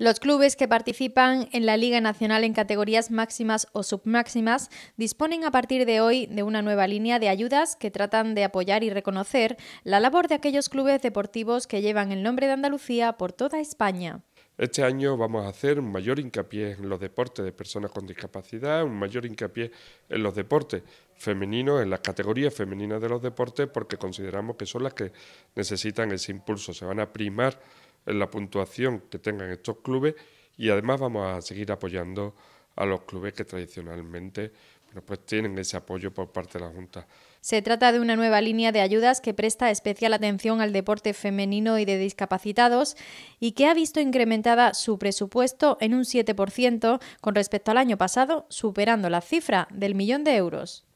Los clubes que participan en la Liga Nacional en categorías máximas o submáximas disponen a partir de hoy de una nueva línea de ayudas que tratan de apoyar y reconocer la labor de aquellos clubes deportivos que llevan el nombre de Andalucía por toda España. Este año vamos a hacer un mayor hincapié en los deportes de personas con discapacidad, un mayor hincapié en los deportes femeninos, en las categorías femeninas de los deportes, porque consideramos que son las que necesitan ese impulso. Se van a primar en la puntuación que tengan estos clubes y además vamos a seguir apoyando a los clubes que tradicionalmente pues tienen ese apoyo por parte de la Junta. Se trata de una nueva línea de ayudas que presta especial atención al deporte femenino y de discapacitados y que ha visto incrementada su presupuesto en un 7% con respecto al año pasado, superando la cifra del millón de euros.